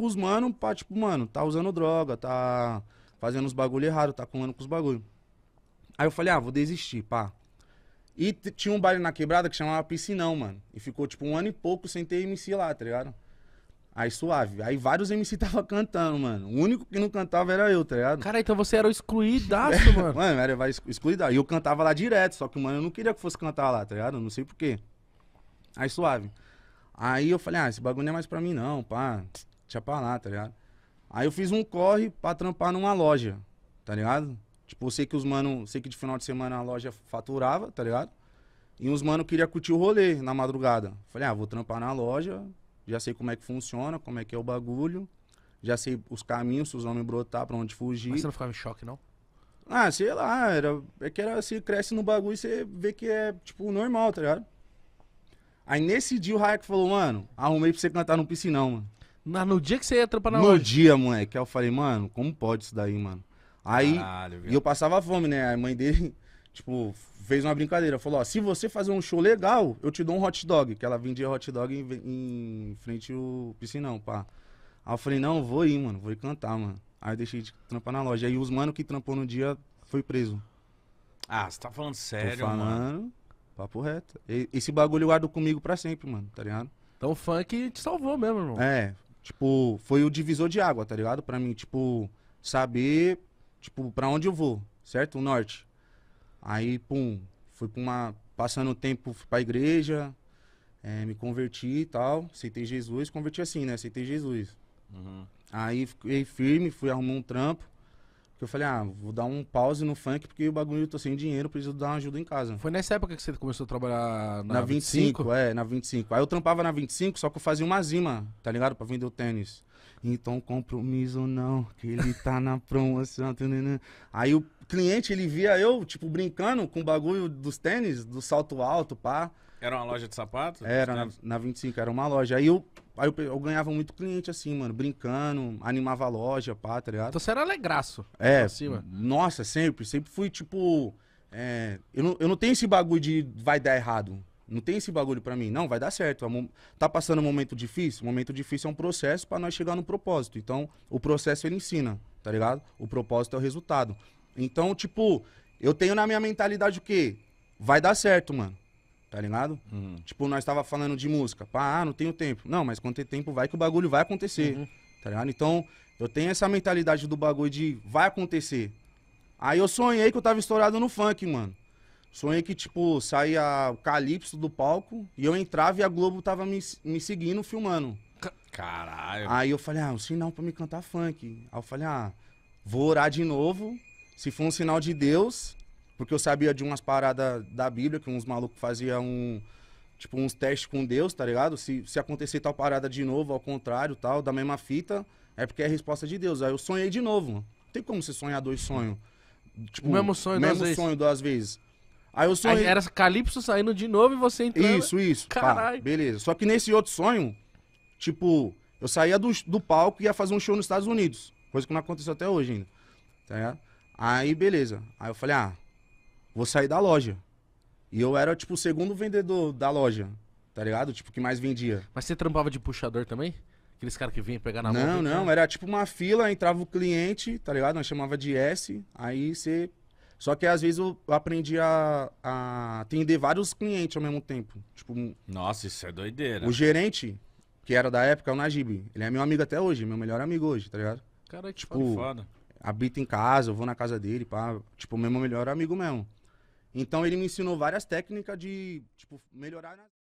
com os manos pra, tipo, mano, tá usando droga, tá fazendo uns bagulho errado, tá comendo com os bagulho. Aí eu falei, ah, vou desistir, pá. E tinha um baile na quebrada que chamava Piscinão, mano. E ficou, tipo, um ano e pouco sem ter MC lá, tá ligado? Aí suave. Aí vários MC tava cantando, mano. O único que não cantava era eu, tá ligado? Cara, então você era o excluidaço, é, mano. Mano, era excluidaço. E eu cantava lá direto, só que, mano, eu não queria que fosse cantar lá, tá ligado? não sei porquê. Aí suave. Aí eu falei, ah, esse bagulho não é mais pra mim não, pá tinha pra lá, tá ligado? Aí eu fiz um corre pra trampar numa loja, tá ligado? Tipo, eu sei que os mano, sei que de final de semana a loja faturava, tá ligado? E uns mano queria curtir o rolê na madrugada. Falei, ah, vou trampar na loja, já sei como é que funciona, como é que é o bagulho, já sei os caminhos, se os homens brotar pra onde fugir. Mas você não ficava em choque, não? Ah, sei lá, era, é que era, você cresce no bagulho e você vê que é, tipo, normal, tá ligado? Aí nesse dia o Hayek falou, mano, arrumei pra você cantar no piscinão, mano. Mas no dia que você ia trampar na no loja? No dia, moleque. Aí eu falei, mano, como pode isso daí, mano? Aí, Caralho, e eu passava fome, né? A mãe dele, tipo, fez uma brincadeira. Falou, ó, se você fazer um show legal, eu te dou um hot dog. Que ela vendia hot dog em, em frente ao piscinão, pá. Aí eu falei, não, vou ir, mano. Vou ir cantar, mano. Aí eu deixei de trampar na loja. Aí os mano que trampou no dia foi preso. Ah, você tá falando sério, Tô falando, mano? papo reto. E, esse bagulho eu guardo comigo pra sempre, mano, tá ligado? Então o funk te salvou mesmo, irmão. É, Tipo, foi o divisor de água, tá ligado? Pra mim, tipo, saber, tipo, pra onde eu vou, certo? O norte. Aí, pum, fui pra uma. Passando o tempo, fui pra igreja, é, me converti e tal. Aceitei Jesus, converti assim, né? Aceitei Jesus. Uhum. Aí fiquei firme, fui arrumar um trampo que eu falei, ah, vou dar um pause no funk porque o bagulho eu tô sem dinheiro, preciso dar uma ajuda em casa. Foi nessa época que você começou a trabalhar na, na 25? 25? É, na 25. Aí eu trampava na 25, só que eu fazia uma zima, tá ligado? Pra vender o tênis. Então compromisso não, que ele tá na promoção. Né, né. Aí o cliente, ele via eu, tipo, brincando com o bagulho dos tênis, do salto alto, pá. Era uma loja de sapatos Era, na, na 25, era uma loja. Aí eu Aí eu, eu, ganhava muito cliente, assim, mano, brincando, animava a loja, pá, tá ligado? Então você era alegraço. É. Cima. Nossa, sempre. Sempre fui, tipo. É, eu, não, eu não tenho esse bagulho de vai dar errado. Não tem esse bagulho para mim. Não, vai dar certo. É tá passando um momento difícil? Um momento difícil é um processo para nós chegar no propósito. Então, o processo ele ensina, tá ligado? O propósito é o resultado. Então, tipo, eu tenho na minha mentalidade o quê? Vai dar certo, mano tá ligado? Uhum. Tipo, nós tava falando de música. Pá, ah, não tenho tempo. Não, mas quanto tempo vai que o bagulho vai acontecer, uhum. tá ligado? Então, eu tenho essa mentalidade do bagulho de vai acontecer. Aí eu sonhei que eu tava estourado no funk, mano. Sonhei que, tipo, saía o Calypso do palco e eu entrava e a Globo tava me, me seguindo, filmando. Caralho. Aí eu falei, ah, um sinal pra me cantar funk. Aí eu falei, ah, vou orar de novo. Se for um sinal de Deus, porque eu sabia de umas paradas da Bíblia, que uns malucos faziam um, tipo, uns testes com Deus, tá ligado? Se, se acontecer tal parada de novo, ao contrário, tal, da mesma fita, é porque é a resposta de Deus. Aí eu sonhei de novo. Não tem como você sonhar dois sonhos. Tipo, o mesmo sonho mesmo duas sonho vezes. duas vezes. Aí eu sonhei. Aí era Calypso saindo de novo e você entrando. Isso, isso. Caralho. beleza. Só que nesse outro sonho, tipo, eu saía do, do palco e ia fazer um show nos Estados Unidos. Coisa que não aconteceu até hoje ainda. Tá ligado? Aí, beleza. Aí eu falei, ah, vou sair da loja. E eu era, tipo, o segundo vendedor da loja, tá ligado? Tipo, que mais vendia. Mas você trampava de puxador também? Aqueles caras que vinham pegar na mão? Não, não, era tipo uma fila, entrava o cliente, tá ligado? Nós chamava de S, aí você... Só que às vezes eu aprendi a, a atender vários clientes ao mesmo tempo. Tipo... Nossa, isso é doideira. O gerente, que era da época, é o Najib. Ele é meu amigo até hoje, meu melhor amigo hoje, tá ligado? Cara, tipo, foda. habita em casa, eu vou na casa dele, pá. Tipo, meu melhor amigo mesmo. Então ele me ensinou várias técnicas de, tipo, melhorar na...